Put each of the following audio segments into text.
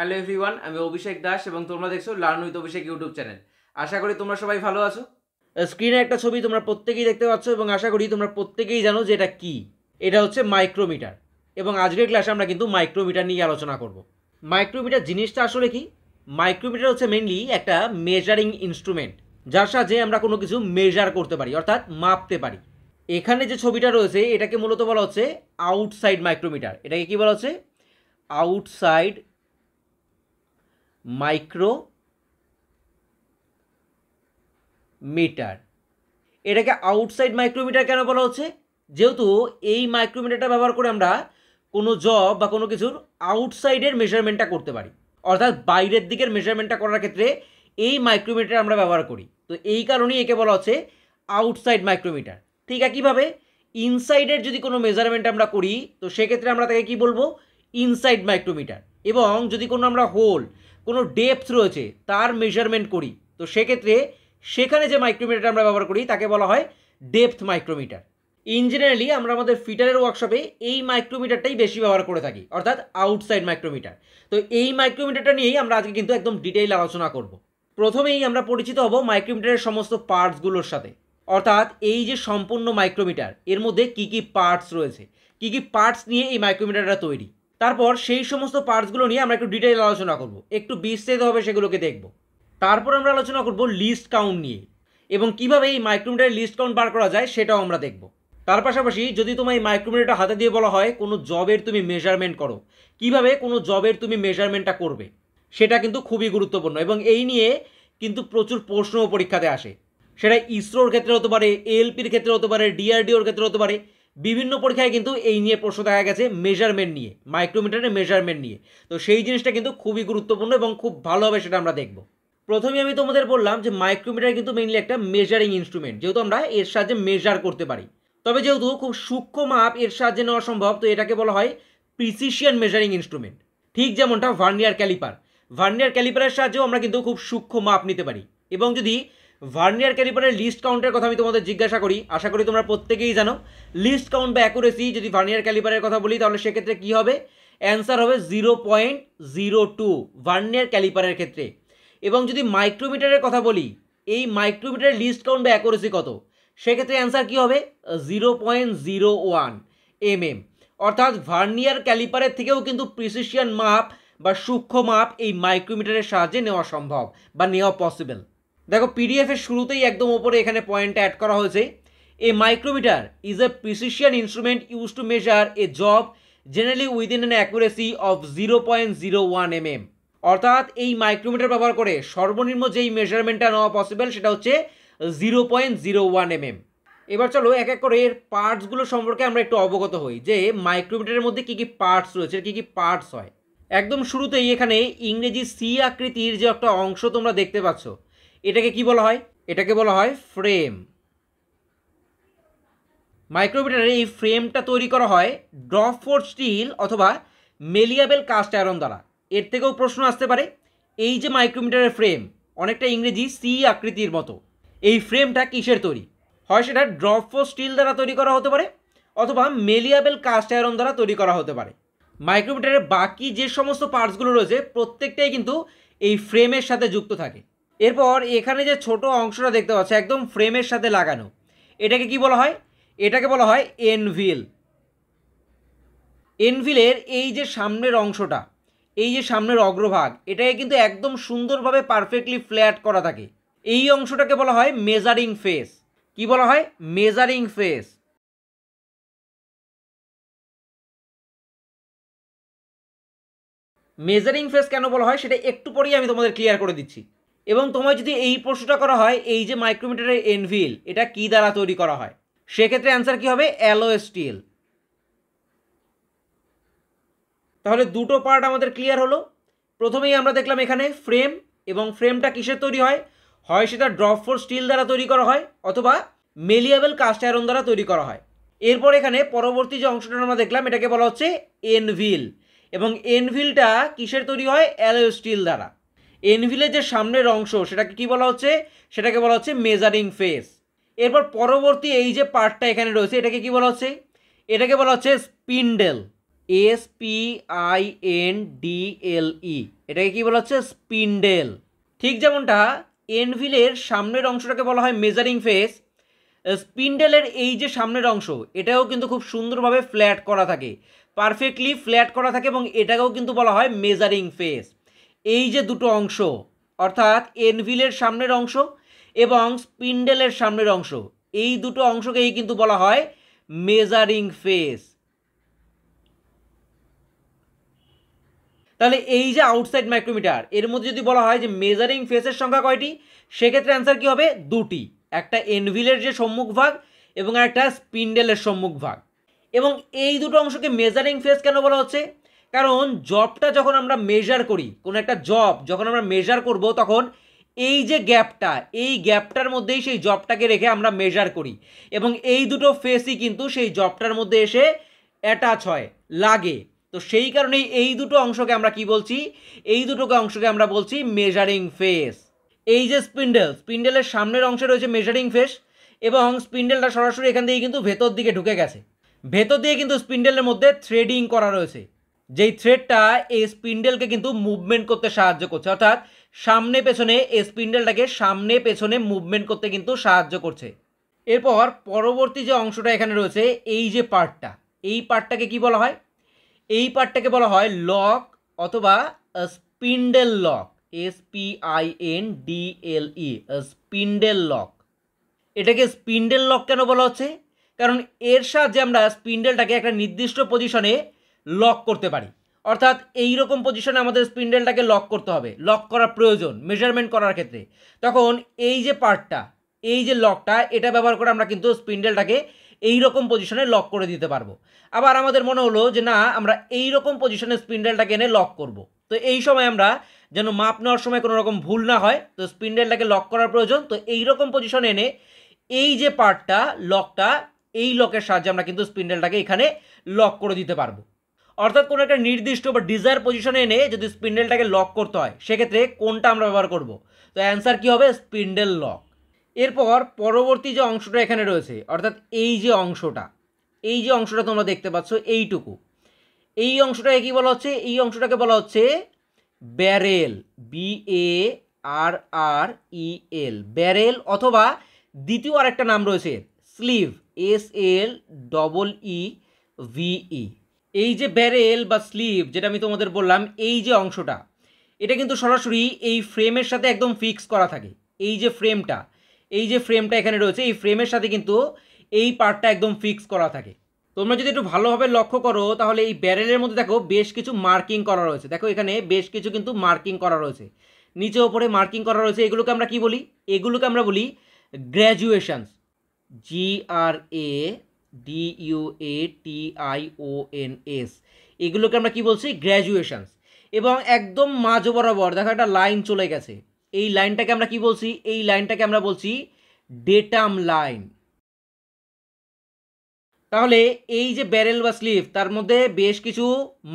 Hello everyone আমি অভিষেক দাস এবং তোমরা দেখছো learn with Abhishek YouTube channel আশা করি তোমরা সবাই ভালো আছো স্ক্রিনে একটা ছবি তোমরা প্রত্যেকেই দেখতে পাচ্ছ এবং আশা করি তোমরা প্রত্যেকেই জানো যে এটা কী এটা হচ্ছে মাইক্রোমিটার এবং আজকের ক্লাসে আমরা কিন্তু মাইক্রোমিটার নিয়ে আলোচনা করব মাইক্রোমিটার জিনিসটা আসলে কি মাইক্রোমিটার হচ্ছে মেনলি একটা মেজারিং ইনস্ট্রুমেন্ট যার সাহায্যে আমরা কোনো কিছু মেজার করতে পারি অর্থাৎ মাপতে পারি এখানে যে ছবিটা রয়েছে এটাকে মূলত বলা হচ্ছে আউটসাইড মাইক্রোমিটার এটাকে কি বলা হচ্ছে আউটসাইড মাইক্রোমিটার এটাকে আউটসাইড মাইক্রোমিটার কেন বলা হচ্ছে যেহেতু এই মাইক্রোমিটারটা ব্যবহার করে আমরা কোনো জব বা কোনো কিছুর আউটসাইডের মেজারমেন্টটা করতে পারি অর্থাৎ বাইরের দিকের মেজারমেন্টটা করার ক্ষেত্রে এই মাইক্রোমিটার আমরা ব্যবহার করি তো এই কারণেই একে বলা হচ্ছে আউটসাইড মাইক্রোমিটার ঠিক একইভাবে ইনসাইডের যদি কোনো মেজারমেন্ট আমরা করি তো সেক্ষেত্রে আমরা তাকে কি বলবো ইনসাইড মাইক্রোমিটার এবং যদি কোনো আমরা হোল কোনো ডেপথ রয়েছে তার মেজারমেন্ট করি তো সেক্ষেত্রে সেখানে যে মাইক্রোমিটার আমরা ব্যবহার করি তাকে বলা হয় ডেপথ মাইক্রোমিটার ইন জেনারেলি আমরা আমাদের ফিটারের ওয়ার্কশপে এই মাইক্রোমিটারটাই বেশি ব্যবহার করে থাকি অর্থাৎ আউটসাইড মাইক্রোমিটার তো এই মাইক্রোমিটারটা নিয়েই আমরা আজকে কিন্তু একদম ডিটেইল আলোচনা করব প্রথমেই আমরা পরিচিত হব মাইক্রোমিটারের সমস্ত পার্টসগুলোর সাথে অর্থাৎ এই যে সম্পূর্ণ মাইক্রোমিটার এর মধ্যে কি কি পার্টস রয়েছে কি কি পার্টস নিয়ে এই মাইক্রোমিটারটা তৈরি তারপর সেই সমস্ত পার্টসগুলো নিয়ে আমরা একটু ডিটেল আলোচনা করব একটু বিস্তারিতভাবে সেগুলোকে দেখব তারপর আমরা আলোচনা করব লিস্ট কাউন্ট নিয়ে এবং কিভাবে এই মাইক্রোমিটারের লিস্ট কাউন্ট বার করা যায় সেটাও আমরা দেখব তার পাশাপাশি যদি তোমার এই মাইক্রোমিটারটা হাতে দিয়ে বলা হয় কোনো জবের তুমি মেজারমেন্ট করো কিভাবে কোনো জবের তুমি মেজারমেন্টটা করবে সেটা কিন্তু খুবই গুরুত্বপূর্ণ এবং এই নিয়ে কিন্তু প্রচুর প্রশ্নও পরীক্ষাতে আসে সেটা ইসরোর ক্ষেত্রে হতে পারে এলপির ক্ষেত্রে হতে পারে ডিআরডিওর ক্ষেত্রে হতে পারে বিভিন্ন পরীক্ষায় কিন্তু এই নিয়ে প্রশ্ন দেখা গেছে মেজারমেন্ট নিয়ে মাইক্রোমিটারের মেজারমেন্ট নিয়ে তো সেই জিনিসটা কিন্তু খুবই গুরুত্বপূর্ণ এবং খুব ভালোভাবে সেটা আমরা দেখব প্রথমে আমি তোমাদের বললাম যে মাইক্রোমিটার কিন্তু মেইনলি একটা মেজারিং ইনস্ট্রুমেন্ট যেহেতু আমরা এর সাহায্যে মেজার করতে পারি তবে যেহেতু খুব সূক্ষ্ম মাপ এর সাহায্যে নেওয়া সম্ভব তো এটাকে বলা হয় প্রিসিশিয়ান মেজারিং ইনস্ট্রুমেন্ট ঠিক যেমনটা ভার্নিয়ার ক্যালিপার ভার্নিয়ার ক্যালিপারের সাহায্যেও আমরা কিন্তু খুব সূক্ষ্ম মাপ নিতে পারি এবং যদি ভার্নিয়ার ক্যালিপারের লিস্ট কাউন্টের কথা আমি তোমাদের জিজ্ঞাসা করি আশা করি তোমরা প্রত্যেকেই জানো লিস্ট কাউন্ট বা অ্যাকুরেসি যদি ভার্নিয়ার ক্যালিপারের কথা বলি তাহলে সেক্ষেত্রে কী হবে অ্যান্সার হবে zero point zero two vernier ক্যালিপারের ক্ষেত্রে এবং যদি মাইক্রোমিটারের কথা বলি এই মাইক্রোমিটারের লিস্ট কাউন্ট বা অ্যাকুরেসি কত সেক্ষেত্রে অ্যান্সার কী হবে zero point zero one M M অর্থাৎ ভার্নিয়ার ক্যালিপারের থেকেও কিন্তু প্রিসিশিয়ান মাপ বা সূক্ষ্ম মাপ এই মাইক্রোমিটারের সাহায্যে নেওয়া সম্ভব বা নেওয়া পসিবল দেখো পিডিএফের শুরুতেই একদম ওপরে এখানে পয়েন্টটা অ্যাড করা হয়েছে a micrometer is a precision instrument use to measure a job generally within an accuracy of zero point zero one M M অর্থাৎ এই মাইক্রোমিটার ব্যবহার করে সর্বনিম্ন যেই মেজারমেন্টটা নেওয়া পসিবল সেটা হচ্ছে zero point zero one M M এবার চলো এক এক করে এর পার্টসগুলো সম্পর্কে আমরা একটু অবগত হই যে মাইক্রোমিটারের মধ্যে কী কী পার্টস রয়েছে কী কী পার্টস হয় একদম শুরুতেই এখানে ইংরেজি সি আকৃতির যে একটা অংশ তোমরা দেখতে পাচ্ছ এটাকে কি বলা হয় এটাকে বলা হয় ফ্রেম মাইক্রোমিটারের এই ফ্রেমটা তৈরি করা হয় ড্রপ ফোর স্টিল অথবা মেলিয়াবেল কাস্ট আয়রন দ্বারা এর থেকেও প্রশ্ন আসতে পারে এই যে মাইক্রোমিটারের ফ্রেম অনেকটা ইংরেজি সি আকৃতির মতো এই ফ্রেমটা কিসের তৈরি হয় সেটা ড্রপ ফোর স্টিল দ্বারা তৈরি করা হতে পারে অথবা মেলিয়াবেল কাস্ট আয়রন দ্বারা তৈরি করা হতে পারে মাইক্রোমিটারের বাকি যে সমস্ত পার্টসগুলো রয়েছে প্রত্যেকটাই কিন্তু এই ফ্রেমের সাথে যুক্ত থাকে এরপর এখানে যে ছোট অংশটা দেখতে পাচ্ছ একদম ফ্রেমের সাথে লাগানো এটাকে কি বলা হয় এটাকে বলা হয় এনভিল এনভিলের এই যে সামনের অংশটা এই যে সামনের অগ্রভাগ এটাকে কিন্তু একদম সুন্দরভাবে পারফেক্টলি ফ্ল্যাট করা থাকে এই অংশটাকে বলা হয় মেজারিং ফেস কি বলা হয় মেজারিং ফেস মেজারিং ফেস কেন বলা হয় সেটা একটু পরেই আমি তোমাদের ক্লিয়ার করে দিচ্ছি এবং তোমায় যদি এই প্রশ্নটা করা হয় এই যে মাইক্রোমিটারের এনভিল এটা কি দ্বারা তৈরি করা হয় সেক্ষেত্রে অ্যান্সার কি হবে অ্যালো স্টিল তাহলে দুটো পার্ট আমাদের ক্লিয়ার হলো প্রথমেই আমরা দেখলাম এখানে ফ্রেম এবং ফ্রেমটা কিসের তৈরি হয় হয় সেটা ড্রপ ফোর স্টিল দ্বারা তৈরি করা হয় অথবা মেলিয়াবেল কাস্ট আয়রন দ্বারা তৈরি করা হয় এরপর এখানে পরবর্তী যে অংশটা আমরা দেখলাম এটাকে বলা হচ্ছে এনভিল এবং এনভিলটা কিসের তৈরি হয় অ্যালো স্টিল দ্বারা এনভিলের যে সামনের অংশ সেটাকে কি বলা হচ্ছে সেটাকে বলা হচ্ছে মেজারিং ফেস এরপর পরবর্তী এই যে পার্টটা এখানে রয়েছে এটাকে কি বলা হচ্ছে এটাকে বলা হচ্ছে spindle S P I N D L E এটাকে কি বলা হচ্ছে স্পিন্ডেল ঠিক যেমনটা এনভিলের সামনের অংশটাকে বলা হয় মেজারিং ফেস স্পিন্ডেলের এই যে সামনের অংশ এটাও কিন্তু খুব সুন্দরভাবে ফ্ল্যাট করা থাকে পারফেক্টলি ফ্ল্যাট করা থাকে এবং এটাকেও কিন্তু বলা হয় মেজারিং ফেস এই যে দুটো অংশ অর্থাৎ এনভিলের সামনের অংশ এবং স্পিন্ডেলের সামনের অংশ এই দুটো অংশকেই কিন্তু বলা হয় মেজারিং ফেস তাহলে এই যে আউটসাইড মাইক্রোমিটার এর মধ্যে যদি বলা হয় যে মেজারিং ফেসের সংখ্যা কয়টি সেক্ষেত্রে অ্যান্সার কী হবে দুটি একটা এনভিলের যে সম্মুখ ভাগ এবং একটা স্পিন্ডেলের সম্মুখ ভাগ এবং এই দুটো অংশকে মেজারিং ফেস কেন বলা হচ্ছে কারণ জবটা যখন আমরা মেজার করি কোনো একটা জব যখন আমরা মেজার করব তখন এই যে গ্যাপটা এই গ্যাপটার মধ্যেই সেই জবটাকে রেখে আমরা মেজার করি এবং এই দুটো ফেসই কিন্তু সেই জবটার মধ্যে এসে অ্যাটাচ হয় লাগে তো সেই কারণেই এই দুটো অংশকে আমরা কি বলছি এই দুটোকে অংশকে আমরা বলছি মেজারিং ফেস এই যে স্পিন্ডেল স্পিন্ডেলের সামনের অংশে রয়েছে মেজারিং ফেস এবং স্পিন্ডেলটা সরাসরি এখান থেকে কিন্তু ভেতর দিকে ঢুকে গেছে ভেতর দিয়ে কিন্তু স্পিন্ডেলের মধ্যে থ্রেডিং করা রয়েছে যেই থ্রেডটা এই স্পিন্ডেলকে কিন্তু মুভমেন্ট করতে সাহায্য করছে অর্থাৎ সামনে পেছনে এই স্পিন্ডেলটাকে সামনে পেছনে মুভমেন্ট করতে কিন্তু সাহায্য করছে এরপর পরবর্তী যে অংশটা এখানে রয়েছে এই যে পার্টটা এই পার্টটাকে কি বলা হয় এই পার্টটাকে বলা হয় লক অথবা spindle lock S P I N D L E spindle lock এটাকে স্পিন্ডেল লক কেন বলা হচ্ছে কারণ এর সাহায্যে আমরা স্পিন্ডেলটাকে একটা নির্দিষ্ট পজিশনে লক করতে পারি অর্থাৎ এই রকম পজিশনে আমাদের স্পিন্ডেলটাকে লক করতে হবে লক করা প্রয়োজন মেজারমেন্ট করার ক্ষেত্রে তখন এই যে পার্টটা এই যে লকটা এটা ব্যবহার করে আমরা কিন্তু স্পিন্ডেলটাকে এই রকম পজিশনে লক করে দিতে পারবো আবার আমাদের মনে হলো যে না আমরা এই রকম পজিশনে স্পিন্ডেলটাকে এনে লক করব। তো এই সময় আমরা যেন মাপ নেওয়ার সময় কোনো রকম ভুল না হয় তো স্পিন্ডেলটাকে লক করার প্রয়োজন তো এই রকম পজিশনে এনে এই যে পার্টটা লকটা এই লকের সাহায্যে আমরা কিন্তু স্পিন্ডেলটাকে এখানে লক করে দিতে পারবো অর্থাৎ কোনো একটা নির্দিষ্ট বা ডিজায়ার পজিশনে এনে যদি স্পিন্ডেলটাকে লক করতে হয় সেক্ষেত্রে কোনটা আমরা ব্যবহার করব তো অ্যান্সার কী হবে স্পিন্ডেল লক এরপর পরবর্তী যে অংশটা এখানে রয়েছে অর্থাৎ এই যে অংশটা এই যে অংশটা তোমরা দেখতে পাচ্ছ এইটুকু এই অংশটাকে কী বলা হচ্ছে এই অংশটাকে বলা হচ্ছে barrel B A R R E L barrel অথবা দ্বিতীয় আরেকটা নাম রয়েছে sleeve S L double E V E এই যে ব্যারেল বা স্লিভ যেটা আমি তোমাদের বললাম এই যে অংশটা এটা কিন্তু সরাসরি এই ফ্রেমের সাথে একদম ফিক্স করা থাকে এই যে ফ্রেমটা এই যে ফ্রেমটা এখানে রয়েছে এই ফ্রেমের সাথে কিন্তু এই পার্টটা একদম ফিক্স করা থাকে তোমরা যদি একটু ভালোভাবে লক্ষ্য করো তাহলে এই ব্যারেলের মধ্যে দেখো বেশ কিছু মার্কিং করা রয়েছে দেখো এখানে বেশ কিছু কিন্তু মার্কিং করা রয়েছে নিচে ওপরে মার্কিং করা রয়েছে এগুলোকে আমরা কি বলি এগুলোকে আমরা বলি graduations G R A D U A T I O N S এগুলোকে আমরা কি বলছি গ্র্যাজুয়েশনস এবং একদম মাঝ বরাবর দেখো একটা লাইন চলে গেছে এই লাইনটাকে আমরা কি বলছি এই লাইনটাকে আমরা বলছি ডেটাম লাইন তাহলে এই যে ব্যারেল বা স্লিভ তার মধ্যে বেশ কিছু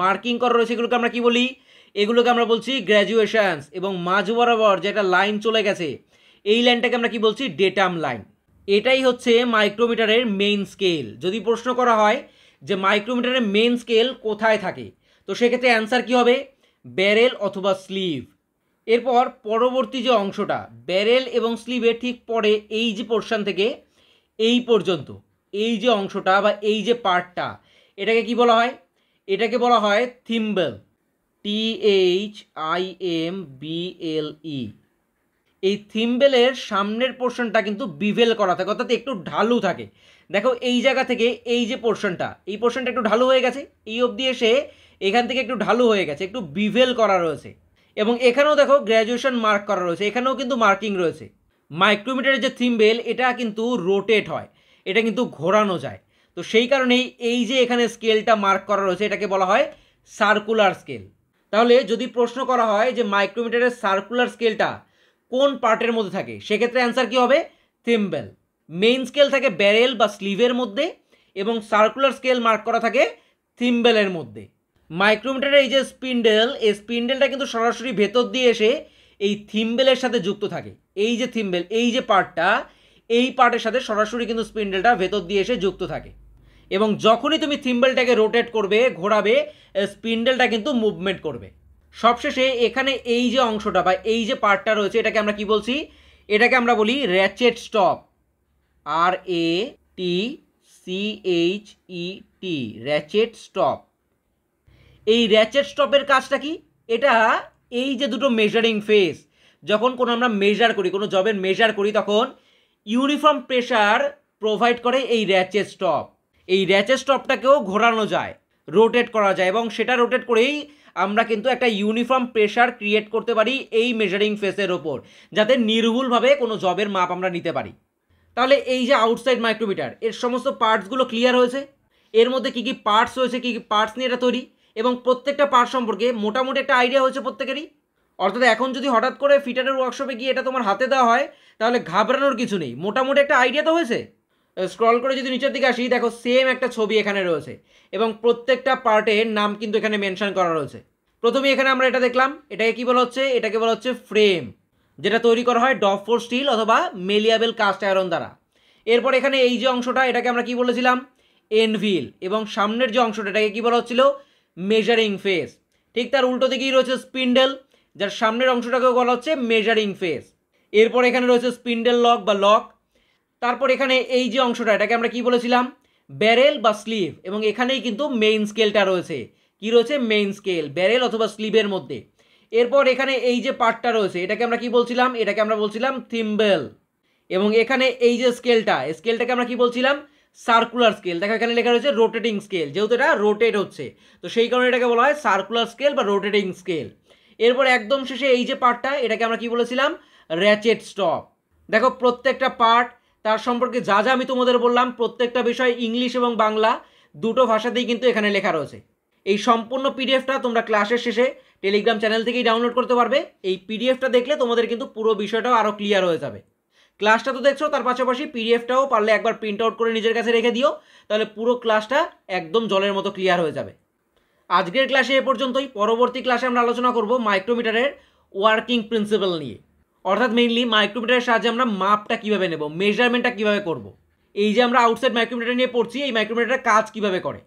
মার্কিং করা রয়েছে এগুলোকে আমরা কি বলি এগুলোকে আমরা বলছি গ্র্যাজুয়েশনস এবং মাঝ বরাবর যেটা লাইন চলে গেছে এই লাইনটাকে আমরা কি বলছি ডেটাম লাইন এটাই হচ্ছে মাইক্রোমিটারের মেইন স্কেল যদি প্রশ্ন করা হয় যে মাইক্রোমিটারের মেইন স্কেল কোথায় থাকে তো সেক্ষেত্রে অ্যান্সার কী হবে ব্যারেল অথবা স্লিভ এরপর পরবর্তী যে অংশটা ব্যারেল এবং স্লিভের ঠিক পরে এই যে পোর্শান থেকে এই পর্যন্ত এই যে অংশটা বা এই যে পার্টটা এটাকে কি বলা হয় এটাকে বলা হয় thimble T H I M B L E এই থিম্বেলের সামনের পোর্শনটা কিন্তু বিভেল করা থাকে অর্থাৎ একটু ঢালু থাকে দেখো এই জায়গা থেকে এই যে পোর্শনটা এই পোর্শনটা একটু ঢালু হয়ে গেছে এই অবধি এসে এখান থেকে একটু ঢালু হয়ে গেছে একটু বিভেল করা রয়েছে এবং এখানেও দেখো গ্র্যাজুয়েশন মার্ক করা রয়েছে এখানেও কিন্তু মার্কিং রয়েছে মাইক্রোমিটারের যে থিম্বেল এটা কিন্তু রোটেট হয় এটা কিন্তু ঘোরানো যায় তো সেই কারণেই এই যে এখানে স্কেলটা মার্ক করা রয়েছে এটাকে বলা হয় সার্কুলার স্কেল তাহলে যদি প্রশ্ন করা হয় যে মাইক্রোমিটারের সার্কুলার স্কেলটা কোন পার্টের মধ্যে থাকে সেক্ষেত্রে অ্যান্সার কী হবে থিম্বেল মেইন স্কেল থাকে ব্যারেল বা স্লিভের মধ্যে এবং সার্কুলার স্কেল মার্ক করা থাকে থিম্বেলের মধ্যে মাইক্রোমিটারের এই যে স্পিন্ডেল এই স্পিন্ডেলটা কিন্তু সরাসরি ভেতর দিয়ে এসে এই থিম্বেলের সাথে যুক্ত থাকে এই যে থিম্বেল এই যে পার্টটা এই পার্টের সাথে সরাসরি কিন্তু স্পিন্ডেলটা ভেতর দিয়ে এসে যুক্ত থাকে এবং যখনই তুমি থিম্বেলটাকে রোটেট করবে ঘোরাবে স্পিন্ডেলটা কিন্তু মুভমেন্ট করবে সবশেষে এখানে এই যে অংশটা বা এই যে পার্টটা রয়েছে এটাকে আমরা কি বলছি এটাকে আমরা বলি ratchet stop R A T C H E T ratchet stop এই র্যাচেট স্টপের কাজটা কি এটা এই যে দুটো মেজারিং ফেস যখন কোনো আমরা মেজার করি কোনো জবের মেজার করি তখন ইউনিফর্ম প্রেশার প্রোভাইড করে এই র্যাচেট স্টপ এই র্যাচেট স্টপটাকেও ঘোরানো যায় রোটেট করা যায় এবং সেটা রোটেট করেই আমরা কিন্তু একটা ইউনিফর্ম প্রেশার ক্রিয়েট করতে পারি এই মেজারিং ফেসের ওপর যাতে নির্ভুলভাবে কোনো জবের মাপ আমরা নিতে পারি তাহলে এই যে আউটসাইড মাইক্রোমিটার এর সমস্ত পার্টসগুলো ক্লিয়ার হয়েছে এর মধ্যে কী কী পার্টস হয়েছে কী কী পার্টস নিয়ে এটা তৈরি এবং প্রত্যেকটা পার্ট সম্পর্কে মোটামুটি একটা আইডিয়া হয়েছে প্রত্যেকেরই অর্থাৎ এখন যদি হঠাৎ করে ফিটারের ওয়ার্কশপে গিয়ে এটা তোমার হাতে দেওয়া হয় তাহলে ঘাবড়ানোর কিছু নেই মোটামুটি একটা আইডিয়া তো হয়েছে স্ক্রল করে যদি নিচের দিকে আসি দেখো সেম একটা ছবি এখানে রয়েছে এবং প্রত্যেকটা পার্টের নাম কিন্তু এখানে মেনশন করা রয়েছে প্রথমে এখানে আমরা এটা দেখলাম এটাকে কি বলা হচ্ছে এটাকে বলা হচ্ছে ফ্রেম যেটা তৈরি করা হয় ডফোর স্টিল অথবা মেলিয়াবেল কাস্ট আয়রন দ্বারা এরপর এখানে এই যে অংশটা এটাকে আমরা কি বলেছিলাম এনভিল এবং সামনের যে অংশটা এটাকে কী বলা হচ্ছিল মেজারিং ফেস ঠিক তার উল্টো দিকেই রয়েছে স্পিন্ডেল যার সামনের অংশটাকেও বলা হচ্ছে মেজারিং ফেস এরপর এখানে রয়েছে স্পিন্ডেল লক বা লক তারপর এখানে এই যে অংশটা এটাকে আমরা কি বলেছিলাম ব্যারেল বা স্লিভ এবং এখানেই কিন্তু মেইন স্কেলটা রয়েছে কি রয়েছে মেইন স্কেল ব্যারেল অথবা স্লিভের মধ্যে এরপর এখানে এই যে পার্টটা রয়েছে এটাকে আমরা কি বলছিলাম এটাকে আমরা বলছিলাম থিম্বেল এবং এখানে এই যে স্কেলটা স্কেলটাকে আমরা কি বলছিলাম সার্কুলার স্কেল দেখো এখানে লেখা রয়েছে রোটেটিং স্কেল যেহেতু এটা রোটেট হচ্ছে তো সেই কারণে এটাকে বলা হয় সার্কুলার স্কেল বা রোটেটিং স্কেল এরপর একদম শেষে এই যে পার্টটা এটাকে আমরা কি বলেছিলাম র্যাচেট স্টপ দেখো প্রত্যেকটা পার্ট তার সম্পর্কে যা যা আমি তোমাদের বললাম প্রত্যেকটা বিষয় ইংলিশ এবং বাংলা দুটো ভাষাতেই কিন্তু এখানে লেখা রয়েছে এই সম্পূর্ণ পিডিএফটা তোমরা ক্লাসের শেষে টেলিগ্রাম চ্যানেল থেকেই ডাউনলোড করতে পারবে এই পিডিএফটা দেখলে তোমাদের কিন্তু পুরো বিষয়টাও আরও ক্লিয়ার হয়ে যাবে ক্লাসটা তো দেখছো তার পাশাপাশি পিডিএফটাও পারলে একবার প্রিন্ট আউট করে নিজের কাছে রেখে দিও তাহলে পুরো ক্লাসটা একদম জলের মতো ক্লিয়ার হয়ে যাবে আজকের ক্লাসে এ পর্যন্তই পরবর্তী ক্লাসে আমরা আলোচনা করব মাইক্রোমিটারের ওয়ার্কিং প্রিন্সিপাল নিয়ে অর্থাৎ মেইনলি মাইক্রোমিটারের সাহায্যে আমরা মাপটা কীভাবে নেব মেজারমেন্টটা কীভাবে করব এই যে আমরা আউটসাইড মাইক্রোমিটার নিয়ে পড়ছি এই মাইক্রোমিটারের কাজ কীভাবে করে